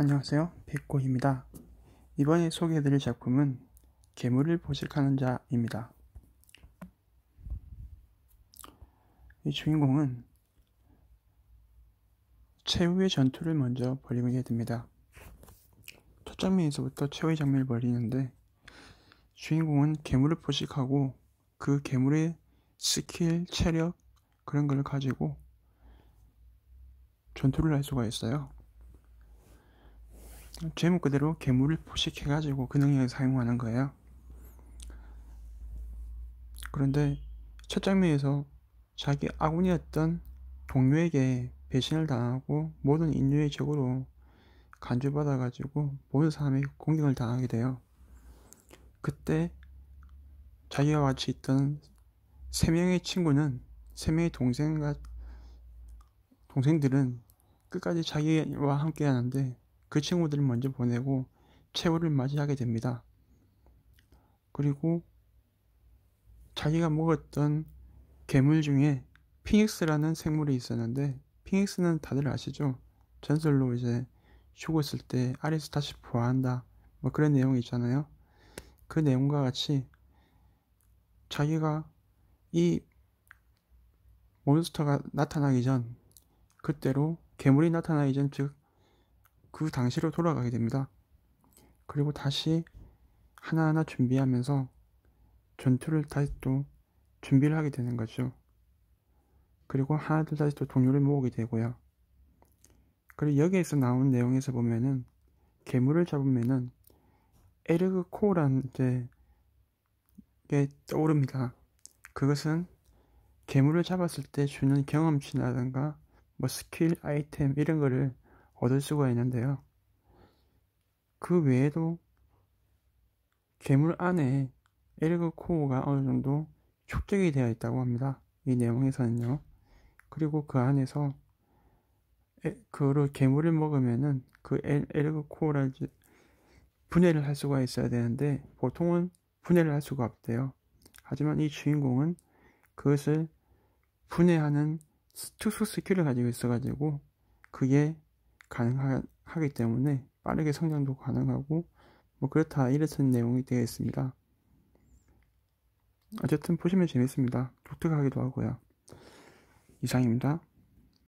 안녕하세요. 백고입니다. 이번에 소개해드릴 작품은 괴물을 포식하는 자입니다. 이 주인공은 최후의 전투를 먼저 벌이게 됩니다. 첫 장면에서부터 최후의 장면을 벌이는데 주인공은 괴물을 포식하고 그 괴물의 스킬, 체력 그런 걸 가지고 전투를 할 수가 있어요. 제목 그대로 괴물을 포식해가지고 그 능력을 사용하는 거예요. 그런데 첫 장면에서 자기 아군이었던 동료에게 배신을 당하고 모든 인류의 적으로 간주받아가지고 모든 사람의 공격을 당하게 돼요. 그때 자기와 같이 있던 세 명의 친구는 세 명의 동생과 동생들은 끝까지 자기와 함께 하는데 그 친구들을 먼저 보내고 최후를 맞이하게 됩니다. 그리고 자기가 먹었던 괴물 중에 피닉스라는 생물이 있었는데 피닉스는 다들 아시죠? 전설로 이제 죽었을 때아리스서 다시 부활한다 뭐 그런 내용이 있잖아요. 그 내용과 같이 자기가 이 몬스터가 나타나기 전 그때로 괴물이 나타나기 전즉 그 당시로 돌아가게 됩니다. 그리고 다시 하나하나 준비하면서 전투를 다시 또 준비를 하게 되는 거죠. 그리고 하나둘 다시 또 동료를 모으게 되고요. 그리고 여기에서 나온 내용에서 보면은 괴물을 잡으면은 에르그 코라는 게 떠오릅니다. 그것은 괴물을 잡았을 때 주는 경험치라든가 뭐 스킬 아이템 이런 거를 얻을 수가 있는데요. 그 외에도 괴물 안에 에르그 코어가 어느 정도 축적이 되어 있다고 합니다. 이 내용에서는요. 그리고 그 안에서 에, 그로 괴물을 먹으면은 그 에르그 코어를 분해를 할 수가 있어야 되는데 보통은 분해를 할 수가 없대요. 하지만 이 주인공은 그것을 분해하는 특수 스킬을 가지고 있어가지고 그게 가능하기 때문에 빠르게 성장도 가능하고 뭐 그렇다 이랬던 내용이 되어있습니다 어쨌든 보시면 재밌습니다. 독특하기도 하고요. 이상입니다.